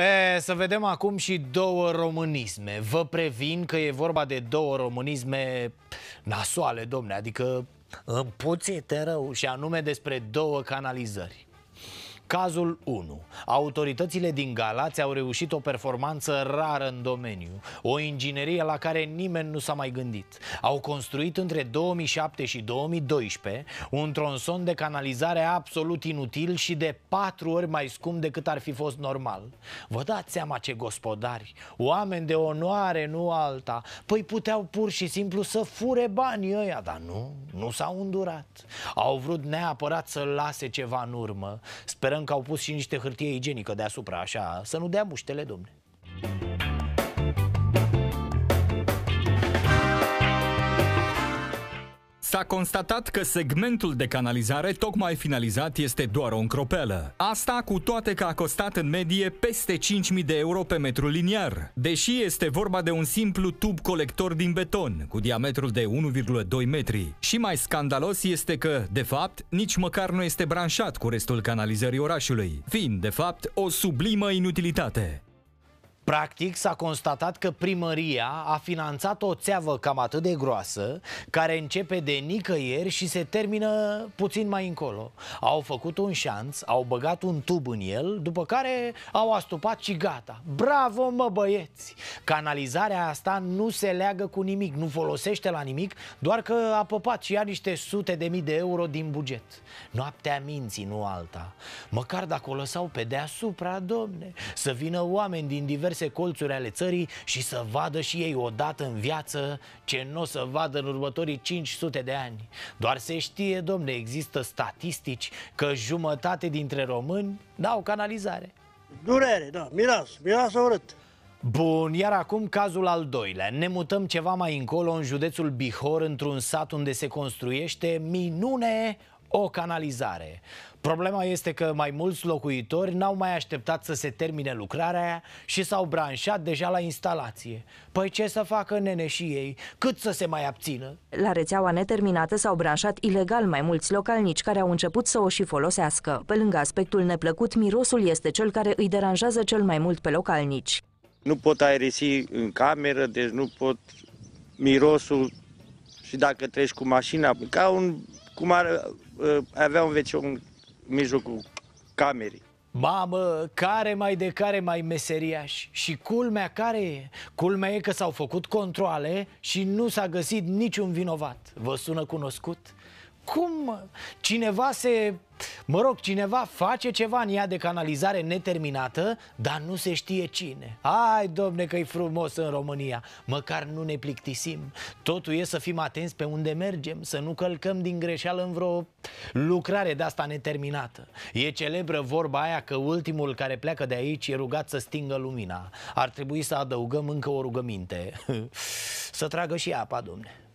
E, să vedem acum și două românisme. Vă previn că e vorba de două românisme nasoale, domne, adică împuțite rău, și anume despre două canalizări. Cazul 1. Autoritățile din Galați au reușit o performanță rară în domeniu, o inginerie la care nimeni nu s-a mai gândit. Au construit între 2007 și 2012 un tronson de canalizare absolut inutil și de patru ori mai scump decât ar fi fost normal. Vă dați seama ce gospodari, oameni de onoare, nu alta. Păi puteau pur și simplu să fure banii ăia, dar nu, nu s-au îndurat. Au vrut neapărat să lase ceva în urmă. Sperăm că au pus și niște hârtie igienică deasupra, așa, să nu dea muștele, domne. S-a constatat că segmentul de canalizare tocmai finalizat este doar o încropelă. Asta cu toate că a costat în medie peste 5.000 de euro pe metru liniar, deși este vorba de un simplu tub colector din beton, cu diametrul de 1,2 metri. Și mai scandalos este că, de fapt, nici măcar nu este branșat cu restul canalizării orașului, fiind, de fapt, o sublimă inutilitate. Practic s-a constatat că primăria a finanțat o țeavă cam atât de groasă, care începe de nicăieri și se termină puțin mai încolo. Au făcut un șanț, au băgat un tub în el, după care au astupat și gata. Bravo, mă băieți! Canalizarea asta nu se leagă cu nimic, nu folosește la nimic, doar că a păpat și ea niște sute de mii de euro din buget. Noaptea minții, nu alta. Măcar dacă o lăsau pe deasupra, domne, să vină oameni din diverse diverse colțuri ale țării și să vadă și ei odată în viață ce nu o să vadă în următorii 500 de ani. Doar se știe, domne, există statistici că jumătate dintre români n-au canalizare. Durere, da, miras, miras urât. Bun, iar acum cazul al doilea. Ne mutăm ceva mai încolo în județul Bihor, într-un sat unde se construiește minune o canalizare. Problema este că mai mulți locuitori n-au mai așteptat să se termine lucrarea aia și s-au branșat deja la instalație. Păi ce să facă nene și ei? Cât să se mai abțină? La rețeaua neterminată s-au branșat ilegal mai mulți localnici care au început să o și folosească. Pe lângă aspectul neplăcut, mirosul este cel care îi deranjează cel mai mult pe localnici. Nu pot aerisi în cameră, deci nu pot mirosul și dacă treci cu mașina, ca un cum ar uh, avea un veci în mijlocul camerei. Mamă, care mai de care mai meseriaș Și culmea care e? Culmea e că s-au făcut controle și nu s-a găsit niciun vinovat Vă sună cunoscut? cum cineva se, mă rog, cineva face ceva în ea de canalizare neterminată, dar nu se știe cine. Ai, domne, că e frumos în România, măcar nu ne plictisim. Totul e să fim atenți pe unde mergem, să nu călcăm din greșeală în vreo lucrare de asta neterminată. E celebră vorba aia că ultimul care pleacă de aici e rugat să stingă lumina. Ar trebui să adăugăm încă o rugăminte. să tragă și apa, domne.